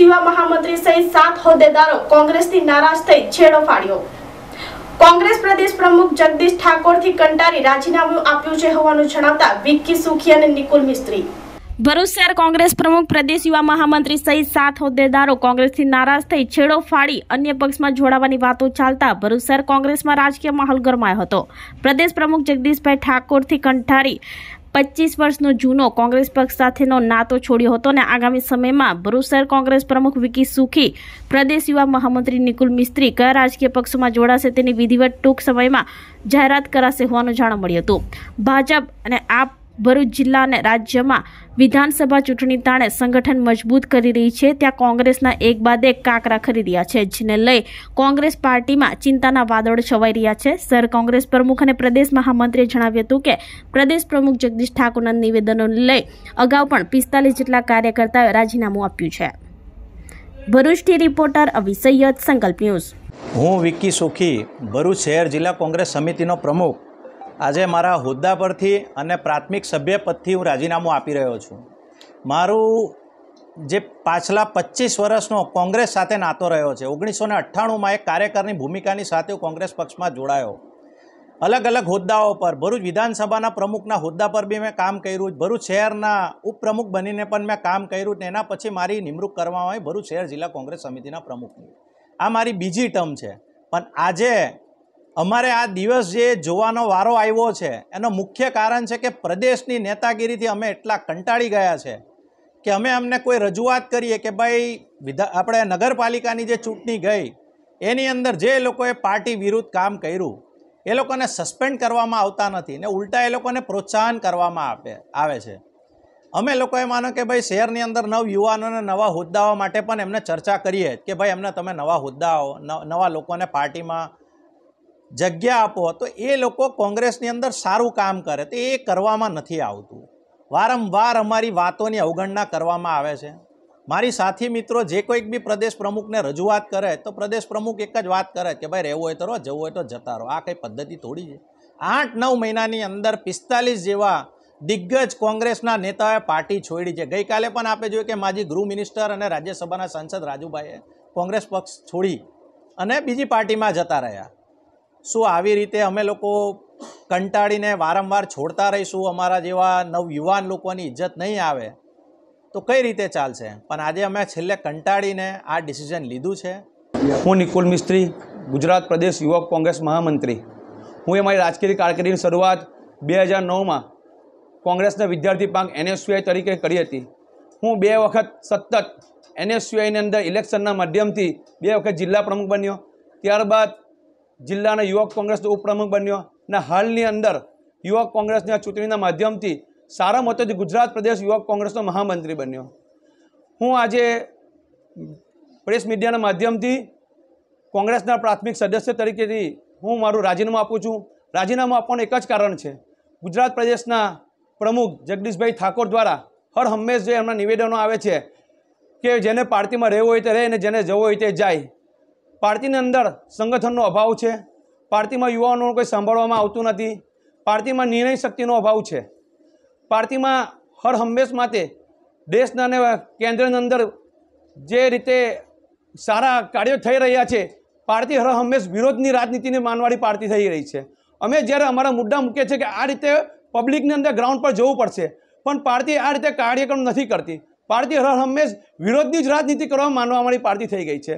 શિવા મહામંત્રી સહિત સાત હોદ્દેદારો કોંગ્રેસથી નારાજ થઈ છેડો ફાડ્યો કોંગ્રેસ પ્રદેશ પ્રમુખ જગદીશ ઠાકોરથી કંટારી રાજીનામું આપ્યું છે હોવાનું જણાવતા વિક્કી સુખી અને નિકુલ મિસ્ત્રી ભરૂચ શહેર કોંગ્રેસ પ્રમુખ પ્રદેશ યુવા મહામંત્રી સહિત સાત હોદ્દેદારો કોંગ્રેસથી નારાજ થઈ છેડો ફાડી અન્ય પક્ષમાં જોડાવાની વાતો ચાલતા ભરૂચ શહેર કોંગ્રેસમાં રાજકીય માહોલ ગરમાયો હતો પ્રદેશ પ્રમુખ જગદીશભાઈ ઠાકોરથી કંઠારી પચીસ વર્ષનો જૂનો કોંગ્રેસ પક્ષ સાથેનો નાતો છોડ્યો હતો અને આગામી સમયમાં ભરૂચ કોંગ્રેસ પ્રમુખ વિકી સુખી પ્રદેશ યુવા મહામંત્રી નિકુલ મિસ્ત્રી કયા રાજકીય પક્ષોમાં જોડાશે તેની વિધિવત ટૂંક સમયમાં જાહેરાત કરાશે હોવાનું જાણવા મળ્યું હતું ભાજપ અને આપ ભરૂચ જિલ્લા અને રાજ્યમાં વિધાનસભા ચૂંટણી તાણે સંગઠન મજબૂત કરી રહી છે ત્યાં કોંગ્રેસના એક બાદ એક કાંકરા રહ્યા છે જેને લઈ કોંગ્રેસ પાર્ટીમાં ચિંતાના વાદળ છવાઈ રહ્યા છે સર કોંગ્રેસ પ્રમુખ અને પ્રદેશ મહામંત્રીએ જણાવ્યું હતું કે પ્રદેશ પ્રમુખ જગદીશ ઠાકોરના નિવેદનોને લઈ અગાઉ પણ પિસ્તાલીસ જેટલા કાર્યકર્તાઓએ રાજીનામું આપ્યું છે ભરૂચથી રિપોર્ટર અવિ સૈયદ સંકલ્પ ન્યૂઝ હું વિકી સુખી ભરૂચ શહેર જિલ્લા કોંગ્રેસ સમિતિનો પ્રમુખ આજે મારા હોદ્દા પરથી અને પ્રાથમિક સભ્ય પદથી હું રાજીનામું આપી રહ્યો છું મારું જે પાછલા પચીસ વર્ષનો કોંગ્રેસ સાથે નાતો રહ્યો છે ઓગણીસો ને અઠ્ઠાણુંમાં એક કાર્યકરની ભૂમિકાની સાથે હું કોંગ્રેસ પક્ષમાં જોડાયો અલગ અલગ હોદ્દાઓ પર ભરૂચ વિધાનસભાના પ્રમુખના હોદ્દા પર બી મેં કામ કર્યું ભરૂચ શહેરના ઉપપ્રમુખ બનીને પણ મેં કામ કર્યું ને એના પછી મારી નિમણૂક કરવામાં આવી ભરૂચ શહેર જિલ્લા કોંગ્રેસ સમિતિના પ્રમુખની આ મારી બીજી ટર્મ છે પણ આજે અમારે આ દિવસ જે જોવાનો વારો આવ્યો છે એનો મુખ્ય કારણ છે કે પ્રદેશની નેતાગીરીથી અમે એટલા કંટાળી ગયા છે કે અમે અમને કોઈ રજૂઆત કરીએ કે ભાઈ વિધા આપણે નગરપાલિકાની જે ચૂંટણી ગઈ એની અંદર જે લોકોએ પાર્ટી વિરુદ્ધ કામ કર્યું એ લોકોને સસ્પેન્ડ કરવામાં આવતા નથી ને ઉલટા એ લોકોને પ્રોત્સાહન કરવામાં આપે આવે છે અમે લોકોએ માનો કે ભાઈ શહેરની અંદર નવ યુવાનોને નવા હોદ્દાઓ માટે પણ એમને ચર્ચા કરીએ કે ભાઈ એમને તમે નવા હોદ્દાઓ નવા લોકોને પાર્ટીમાં જગ્યા આપો તો એ લોકો કોંગ્રેસની અંદર સારું કામ કરે તો એ કરવામાં નથી આવતું વારંવાર અમારી વાતોની અવગણના કરવામાં આવે છે મારી સાથી મિત્રો જે કોઈક બી પ્રદેશ પ્રમુખને રજૂઆત કરે તો પ્રદેશ પ્રમુખ એક જ વાત કરે કે ભાઈ રહેવું હોય તો રહો જવું હોય તો જતા રહો આ કંઈ પદ્ધતિ થોડી છે આઠ નવ મહિનાની અંદર પિસ્તાલીસ જેવા દિગ્ગજ કોંગ્રેસના નેતાઓએ પાર્ટી છોડી છે ગઈકાલે પણ આપણે જોયું કે માજી ગૃહ મિનિસ્ટર અને રાજ્યસભાના સાંસદ રાજુભાઈએ કોંગ્રેસ પક્ષ છોડી અને બીજી પાર્ટીમાં જતા રહ્યા શું આવી રીતે અમે લોકો કંટાળીને વારંવાર છોડતા રહીશું અમારા જેવા નવયુવાન લોકોની ઇજ્જત નહીં આવે તો કઈ રીતે ચાલશે પણ આજે અમે છેલ્લે કંટાળીને આ ડિસિઝન લીધું છે હું નિકુલ મિસ્ત્રી ગુજરાત પ્રદેશ યુવક કોંગ્રેસ મહામંત્રી હું એ મારી રાજકીય કારકિર્દીની શરૂઆત બે હજાર નવમાં કોંગ્રેસના વિદ્યાર્થી પાંખ એનએસયુઆઈ તરીકે કરી હતી હું બે વખત સતત એનએસયુઆઈની અંદર ઇલેક્શનના માધ્યમથી બે વખત જિલ્લા પ્રમુખ બન્યો ત્યારબાદ જિલ્લાના યુવક કોંગ્રેસનો ઉપપ્રમુખ બન્યો અને હાલની અંદર યુવક કોંગ્રેસના ચૂંટણીના માધ્યમથી સારામાં તો ગુજરાત પ્રદેશ યુવક કોંગ્રેસનો મહામંત્રી બન્યો હું આજે પ્રેસ મીડિયાના માધ્યમથી કોંગ્રેસના પ્રાથમિક સદસ્ય તરીકેથી હું મારું રાજીનામું આપું છું રાજીનામું આપવાનું એક જ કારણ છે ગુજરાત પ્રદેશના પ્રમુખ જગદીશભાઈ ઠાકોર દ્વારા હર હંમેશ જે એમના નિવેદનો આવે છે કે જેને પાર્ટીમાં રહેવું હોય તે રહે અને જેને જવું હોય તે જાય પાર્ટીની અંદર સંગઠનનો અભાવ છે પાર્ટીમાં યુવાનોનું કોઈ સાંભળવામાં આવતું નથી પાર્ટીમાં નિર્ણય શક્તિનો અભાવ છે પાર્ટીમાં હર હંમેશ માટે દેશના અને કેન્દ્રની અંદર જે રીતે સારા કાર્યો થઈ રહ્યા છે પાર્ટી હર હંમેશ વિરોધની રાજનીતિને માનવાળી પાર્ટી થઈ રહી છે અમે જ્યારે અમારા મુદ્દા મૂકીએ છીએ કે આ રીતે પબ્લિકની અંદર ગ્રાઉન્ડ પર જવું પડશે પણ પાર્ટી આ રીતે કાર્યક્રમ નથી કરતી પાર્ટી હર હંમેશ વિરોધની જ રાજનીતિ કરવા માનવા અમારી પાર્ટી થઈ ગઈ છે